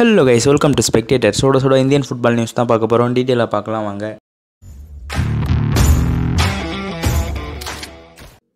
hello guys welcome to Spectator சோட சோட Indian football news தான் பார்க்க போகிறோம் டீட்டெயிலாக பார்க்கலாம் வாங்க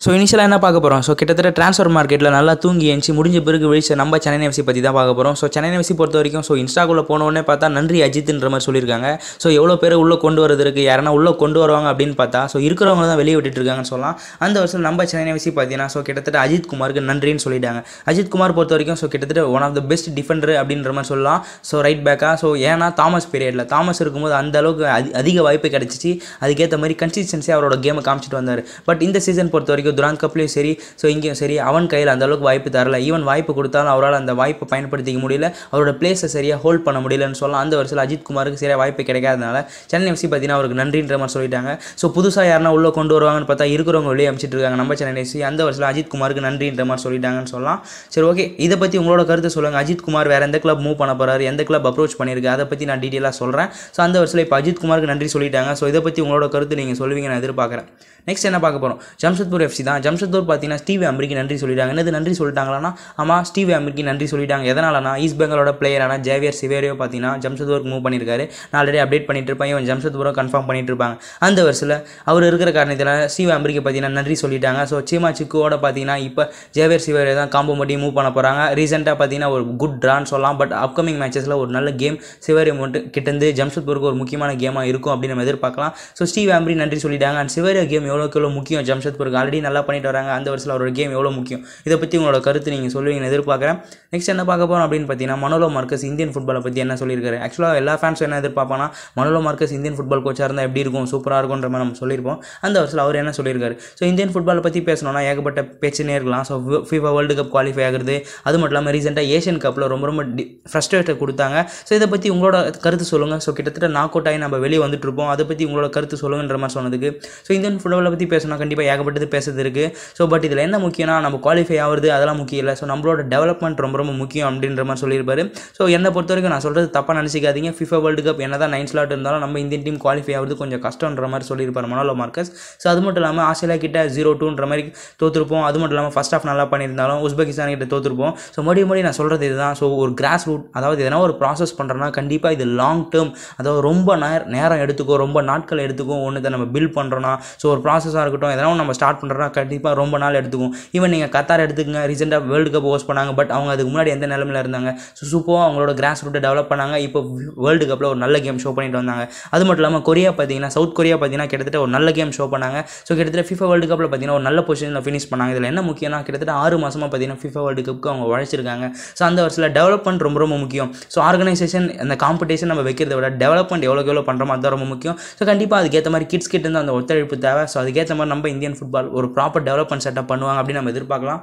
ஸோ இனிஷியலாக என்ன பார்க்க போகிறோம் ஸோ கிட்டத்தட்ட ட்ரான்ஸ்ஃபர் மார்க்கெட்டில் நல்லா தூங்கி எழுச்சி முடிஞ்ச பிறகு வெளிச்ச நம்ம சென்னை எஃப்சி பற்றி தான் பார்க்க போகிறோம் ஸோ சென்னை எஃப்சி பொறுத்த வரைக்கும் ஸோ இன்ஸ்டாக்குள்ளே போனோடனே பார்த்தா நன்றி அஜித்ன்ற மாதிரி சொல்லியிருக்காங்க ஸோ எவ்வளோ பேர் உள்ளே கொண்டு வரது இருக்குது யாரனா உள்ளே கொண்டு வருவாங்க அப்படின்னு பார்த்தா ஸோ இருக்கிறவங்க தான் வெளியே விட்டுட்டு சொல்லலாம் அந்த வருஷம் நம்ம சென்னை எஃப்சி பார்த்தீங்கன்னா ஸோ கிட்டத்தட்ட அஜித் குமாருக்கு நன்றின்னு சொல்லிட்டாங்க அஜித் குமார் பொறுத்த வரைக்கும் ஸோ கிட்டத்தட்ட one of the best defender அப்படின்ற மாதிரி சொல்லலாம் ஸோ ரைட் பேக்காக ஸோ ஏன்னா தாமஸ் பீரியடில் தாமஸ் இருக்கும்போது அந்த அளவுக்கு அதிக வாய்ப்பு கிடச்சிச்சு அதுக்கேற்ற மாதிரி கன்சிஸ்டன்சி அவரோட கேமை காமிச்சிட்டு வந்தார் பட் இந்த சீசன் பொறுத்த வரைக்கும் துராந்த் கப்லேயும் சரி ஸோ இங்கேயும் சரி அவன் கையில் அந்தளவுக்கு வாய்ப்பு தரல ஈவன் வாய்ப்பு கொடுத்தாலும் அவரால் அந்த வாய்ப்பை பயன்படுத்திக்க முடியல அவரோட பிளேஸை சரியாக ஹோல்ட் பண்ண முடியலன்னு சொல்லலாம் அந்த வருஷத்தில் அஜித் குமாருக்கு சரியாக வாய்ப்பு கிடைக்காதனால சென்னை எஃப்சி பார்த்தீங்கன்னா அவருக்கு நன்றின்ற மாதிரி சொல்லிட்டாங்க ஸோ புதுசாக யாருன்னா உள்ளே கொண்டு வருவாங்கன்னு பார்த்தா இருக்கிறவங்க வெளியே அமைச்சிட்டு இருக்காங்க நம்ம சென்னை எஃப்சி அந்த வருஷத்தில் அஜித் குமாருக்கு நன்றின்ற மாதிரி சொல்லிட்டாங்கன்னு சொல்லலாம் சரி ஓகே இதை பற்றி உங்களோட கருத்து சொல்லுங்கள் அஜித் குமார் வேறு எந்த கிளப் மூவ் பண்ண போகிறாரு எந்த கிளப் அப்ரோச் பண்ணியிருக்கு அதை பற்றி நான் டீட்டெயிலாக சொல்கிறேன் ஸோ அந்த வருஷத்தில் இப்போ அஜித் குமாருக்கு நன்றி சொல்லிட்டாங்க ஸோ இதை பற்றி உங்களோட கருத்து நீங்கள் சொல்லுவீங்க நான் எதிர்பார்க்குறேன் நெக்ஸ்ட் என்ன பார்க்க போகிறோம் ஜம்ஷத்பூர் எஃப்சி தான் ஜம்ஷத்தூர் பார்த்தீங்கன்னா ஸ்டீவி அமரிக்கு நன்றி சொல்லிட்டாங்க என்னது நன்றி சொல்லிட்டாங்களான்னா ஆமாம் ஸ்டீவ் அமரிக்கு நன்றி சொல்லிட்டாங்க எதனாலனா ஈஸ்ட் பெங்காலோட பிளேயரான ஜேவியர் சிவேரியோ பார்த்தீங்கன்னா ஜம்ஷத்தூருக்கு மூவ் பண்ணியிருக்காரு நான் ஆல்ரெடி அப்டேட் பண்ணிட்டு இருப்பேன் இவன் ஜம்ஷத்பூரம் கன்ஃபார்ம் பண்ணிட்டு இருப்பாங்க அந்த வருஷத்தில் அவர் இருக்கிற காரணத்தில் ஸ்டீவ் அமரிக்கு பார்த்தீங்கன்னா நன்றி சொல்லிட்டாங்க ஸோ சீமா சிக்குவோட பார்த்தீங்கன்னா இப்போ ஜேவியர் சிவேரியோ தான் காம்போ மட்டும் மூவ் பண்ண போகிறாங்க ரீசெண்டாக பார்த்தீங்கன்னா ஒரு குட் ட்ரான்னு சொல்லலாம் பட் அப்கமிங் மேட்சஸில் ஒரு நல்ல கேம் சிவேரியோ மட்டும் கிட்டேருந்து ஜம்ஷத்பூருக்கு ஒரு முக்கியமான கேமாக இருக்கும் அப்படின்னு நம்ம எதிர்பார்க்கலாம் ஸோ ஸ்டீவ் ஆம்பரி நன்றி சொல்லிட்டாங்க அண்ட் சிவேரியோ கேம் எவ்வளோக்கு எவ்வளோ முக்கியம் ஜம்ஷத்பூருக்கு ஆல்ரெடி நல்ல நல்லா பண்ணிட்டு வராங்க அந்த வருஷத்தில் அவரோட கேம் எவ்வளோ முக்கியம் இதை பற்றி உங்களோட கருத்து நீங்கள் சொல்லுவீங்கன்னு எதிர்பார்க்குறேன் நெக்ஸ்ட் என்ன பார்க்க போகிறோம் அப்படின்னு பார்த்தீங்கன்னா மனோலோ மார்க்கஸ் இந்தியன் ஃபுட்பாலை பற்றி என்ன சொல்லியிருக்காரு ஆக்சுவலாக எல்லா ஃபேன்ஸ் என்ன எதிர்பார்ப்பாங்கன்னா மனோலோ மார்க்கஸ் இந்தியன் ஃபுட்பால் கோச்சாக இருந்தால் எப்படி இருக்கும் சூப்பராக இருக்கும்ன்ற மாதிரி நம்ம சொல்லியிருப்போம் அந்த வருஷத்தில் அவர் என்ன சொல்லியிருக்காரு ஸோ இந்தியன் ஃபுட்பாலை பற்றி பேசணும்னா ஏகப்பட்ட பேச்சுனே இருக்கலாம் so FIFA World Cup qualify ஆகுது அது மட்டும் இல்லாமல் ரீசெண்டாக ஏஷியன் கப்பில் ரொம்ப ரொம்ப டி ஃப்ரஸ்ட்ரேட்டை கொடுத்தாங்க ஸோ இதை பற்றி உங்களோட கருத்து சொல்லுங்கள் ஸோ கிட்டத்தட்ட நாக் அவுட் ஆகி நம்ம வெளியே வந்துட்டு இருப்போம் அதை பற்றி உங்களோட கருத்து சொல்லுங்கன்ற மாதிரி சொன்னதுக்கு ஸோ இந்தியன் ஃபுட்பாலை பற்றி பேசணும் கண்டிப்பாக ஏகப்பட்டது பேசுறது இருக்குது ஸோ பட் இதில் என்ன முக்கியம்னா நம்ம குவாலிஃபை ஆகுறது அதெல்லாம் முக்கியம் இல்லை ஸோ நம்மளோட டெவலப்மெண்ட் ரொம்ப ரொம்ப முக்கியம் அப்படின்ற மாதிரி சொல்லியிருப்பாரு ஸோ என்னை பொறுத்த வரைக்கும் நான் சொல்கிறது தப்பாக நினச்சிக்காதீங்க ஃபிஃபா வேர்ல்டு கப் என்ன தான் நைன் ஸ்லாட் இருந்தாலும் நம்ம இந்தியன் டீம் குவாலிஃபை ஆகிறது கொஞ்சம் கஷ்டன்ற மாதிரி சொல்லியிருப்பார் மனோலோ மார்க்கஸ் ஸோ அது மட்டும் இல்லாமல் ஆஸ்திரேலியா கிட்ட ஜீரோ டூன்ற மாதிரி தோற்றுருப்போம் அது மட்டும் இல்லாமல் ஃபஸ்ட் ஆஃப் நல்லா பண்ணியிருந்தாலும் உஸ்பெகிஸ்தான் கிட்ட தோற்றுருப்போம் ஸோ மறுபடியும் மறுபடியும் நான் சொல்கிறது இதுதான் ஸோ ஒரு கிராஸ் ரூட் அதாவது எதனா ஒரு ப்ராசஸ் பண்ணுறோன்னா கண்டிப்பாக இது லாங் டேர்ம் அதாவது ரொம்ப நேரம் எடுத்துக்கும் ரொம்ப நாட்கள் எடுத்துக்கும் ஒன்று நம்ம பில்ட் பண்ணுறோன்னா ஸோ ஒரு ப்ராசஸாக இருக்கட்டும் எதனா நம்ம ஸ்டார்ட் பண்ணுறோன்னா கண்டிப்பாக ரொம்ப நாள் எடுத்துக்கும் ஈவன் நீங்கள் கத்தார் எடுத்துக்கங்க ரீசெண்டாக வேர்ல்டு கப் ஹோஸ்ட் பண்ணாங்க பட் அவங்க அதுக்கு முன்னாடி எந்த நிலமையில இருந்தாங்க ஸோ சூப்பராக அவங்களோட கிராஸ் ரூட்டை டெவலப் பண்ணாங்க இப்போ வேர்ல்டு கப்பில் ஒரு நல்ல கேம் ஷோ பண்ணிட்டு வந்தாங்க அது மட்டும் இல்லாமல் கொரியா பார்த்தீங்கன்னா சவுத் கொரியா பார்த்தீங்கன்னா கிட்டத்தட்ட ஒரு நல்ல கேம் ஷோ பண்ணாங்க ஸோ கிட்டத்தட்ட ஃபிஃபா வேர்ல்டு கப்பில் பார்த்தீங்கன்னா ஒரு நல்ல பொசிஷனில் ஃபினிஷ் பண்ணாங்க இதில் என்ன முக்கியம்னா கிட்டத்தட்ட ஆறு மாதமாக பார்த்தீங்கன்னா ஃபிஃபா வேர்ல்டு கப்புக்கு அவங்க உழைச்சிருக்காங்க ஸோ அந்த வருஷத்தில் டெவலப்மெண்ட் ரொம்ப ரொம்ப முக்கியம் ஸோ ஆர்கனைசேஷன் அந்த காம்படிஷன் நம்ம வைக்கிறத விட டெவலப்மெண்ட் எவ்வளோக்கு எவ்வளோ பண்ணுறோமோ அதுதான் ரொம்ப முக்கியம் ஸோ கண்டிப்பாக அதுக்கேற்ற மாதிரி கிட்ஸ் கிட்ட இருந்து அந்த ஒத்துழைப்பு தேவை ஸோ அதுக்கேற்ற மாதிரி நம்ம இந்தியன் ஃபுட்பால் ஒரு ப்ராப்பர் டெவலப்மெண்ட் செட்டப் பண்ணுவாங்க அப்படின்னு நம்ம எதிர்பார்க்கலாம்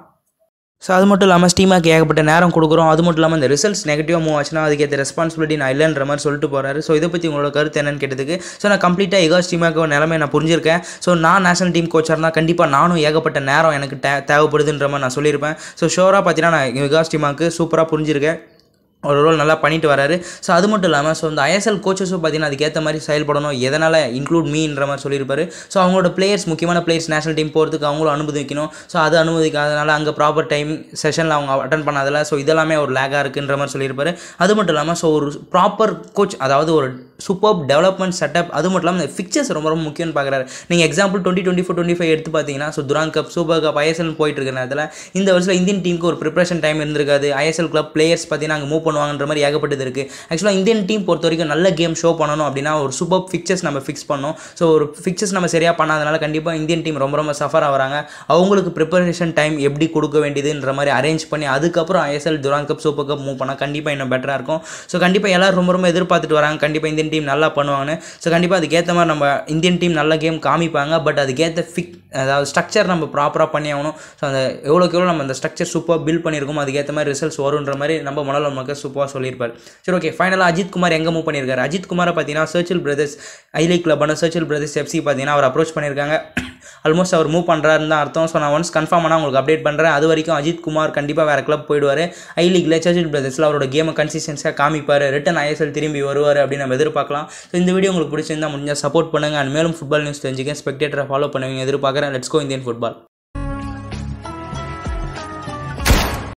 ஸோ அது மட்டும் இல்லாமல் ஸ்டீமாக்கு ஏகப்பட்ட நேரம் கொடுக்குறோம் அது மட்டும் இல்லாமல் இந்த ரிசல்ட்ஸ் நெகட்டிவாக மூவ் ஆச்சுன்னா அதுக்கேற்ற ரெஸ்பான்சிபிலிட்டி நான் இல்லைன்ற மாதிரி சொல்லிட்டு போகிறாரு ஸோ இதை பற்றி உங்களோட கருத்து என்னன்னு கேட்டதுக்கு ஸோ நான் கம்ப்ளீட்டாக எகா ஸ்டீமாக நிலமை நான் புரிஞ்சிருக்கேன் ஸோ நான் நேஷனல் டீம் கோச்சாக இருந்தால் கண்டிப்பாக நானும் ஏகப்பட்ட நேரம் எனக்கு தேவைப்படுதுன்ற மாதிரி நான் சொல்லியிருப்பேன் ஸோ ஷோராக பார்த்தீங்கன்னா நான் எகா ஸ்டீமாக்கு சூப்பராக புரிஞ்சிருக்கேன் ஒரு ரோல் நல்லா பண்ணிட்டு வராரு ஸோ அது மட்டும் இல்லாமல் ஸோ இந்த ஐஎஸ்எல் கோச்சஸும் பார்த்தீங்கன்னா அதுக்கேற்ற மாதிரி செயல்படணும் எதனால் இன்க்ளூட் மீன்ற மாதிரி சொல்லியிருப்பாரு ஸோ அவங்களோட பிளேயர்ஸ் முக்கியமான பிளேயர்ஸ் நேஷனல் டீம் போகிறதுக்கு அவங்களும் அனுமதிக்கணும் ஸோ அது அனுமதிக்காதனால அங்கே ப்ராப்பர் டைம் செஷனில் அவங்க அட்டன் பண்ணாதில்ல ஸோ இதெல்லாமே ஒரு லேக்காக இருக்குன்ற மாதிரி சொல்லியிருப்பாரு அது மட்டும் இல்லாமல் ஸோ ஒரு ப்ராப்பர் கோச் அதாவது ஒரு சூப்பர் டெவலப்மெண்ட் செட்டப் அது மட்டும் இல்லாமல் இந்த ஃபிக்சர்ஸ் ரொம்ப ரொம்ப முக்கியம்னு பார்க்குறாரு நீங்கள் example twenty twenty four twenty five எடுத்து பார்த்தீங்கன்னா so Durand cup super cup ISL போயிட்டு இருக்கிற நேரத்தில் இந்த வருஷம் இந்தியன் டீமுக்கு ஒரு ப்ரிப்பரேஷன் டைம் இருந்திருக்காது ஐஎஸ்எல் கிளப் பிளேயர்ஸ் பார்த்தீங்கன்னா அங்கே மூவ் பண்ணுவாங்கன்ற மாதிரி ஏகப்பட்டது இருக்குது ஆக்சுவலாக இந்தியன் டீம் பொறுத்த வரைக்கும் நல்ல கேம் ஷோ பண்ணணும் அப்படின்னா ஒரு சூப்பர் ஃபிக்சர்ஸ் நம்ம ஃபிக்ஸ் பண்ணோம் ஸோ ஒரு ஃபிக்சர்ஸ் நம்ம சரியாக பண்ணாதனால கண்டிப்பாக இந்தியன் டீம் ரொம்ப ரொம்ப சஃபர் ஆகிறாங்க அவங்களுக்கு ப்ரிப்பரேஷன் டைம் எப்படி கொடுக்க வேண்டியதுன்ற மாதிரி அரேஞ்ச் பண்ணி அதுக்கப்புறம் ISL Durand cup super cup move பண்ணால் கண்டிப்பாக இன்னும் பெட்டராக இருக்கும் ஸோ கண்டிப்பாக எல்லோரும் ரொம்ப ரொம்ப எதிர்பார்த்துட்டு வராங்க கண்டிப்பாக இந்தியன் இந்தியன் டீம் நல்லா பண்ணுவாங்கன்னு ஸோ கண்டிப்பாக அதுக்கேற்ற மாதிரி நம்ம இந்தியன் டீம் நல்ல கேம் காமிப்பாங்க பட் அதுக்கேற்ற ஃபிக் அதாவது ஸ்ட்ரக்சர் நம்ம ப்ராப்பராக பண்ணி ஆகணும் ஸோ அந்த எவ்வளோக்கு எவ்வளோ நம்ம அந்த ஸ்ட்ரக்சர் சூப்பராக பில்ட் பண்ணியிருக்கோமோ அதுக்கேற்ற மாதிரி ரிசல்ட்ஸ் வருன்ற மாதிரி நம்ம மனோல நமக்கு சூப்பராக சொல்லியிருப்பார் சரி ஓகே ஃபைனலாக அஜித் குமார் எங்கே மூவ் பண்ணியிருக்காரு அஜித் குமாரை பார்த்தீங்கன்னா சர்ச்சில் பிரதர்ஸ் ஐலி கிளப்பான சர்ச்சில் பிரதர்ஸ் எஃப்சி பார்த்தீங்கன்னா அவர் அப்ரோச் பண்ணியிருக்காங்க ஆல்மோஸ்ட் அவர் மூவ் பண்ணுறாருன்னு தான் அர்த்தம் ஸோ நான் ஒன்ஸ் கன்ஃபார்ம் ஆனால் உங்களுக்கு அப்டேட் பண்ணுறேன் அது வரைக்கும் அஜித் குமார் கண்டிப்பாக வேறு கிளப் போயிடுவார் ஐ லீக்ல சர்ச்சில் பிரதர்ஸில் அவரோட கேமை கன்சிஸ்டன்ஸாக காமிப்பார் ரிட்டன் ஐஎஸ்எல் திரும்பி வருவார் அப்படின்னு நம்ம எதிர்பார்க்கலாம் ஸோ இந்த வீடியோ உங்களுக்கு பிடிச்சிருந்தா முடிஞ்சால் சப்போர்ட் பண்ணுங்கள் அண்ட் மேலும் ஃபுட்பால் நியூஸ் தெரிஞ்சுக்கேன் ஸ்பெக்டேட்டரை ஃபாலோ பண்ணுவீங்க எதிர்பார்க்குறேன் லெட்ஸ் கோ இந்தியன் ஃபுட்பால்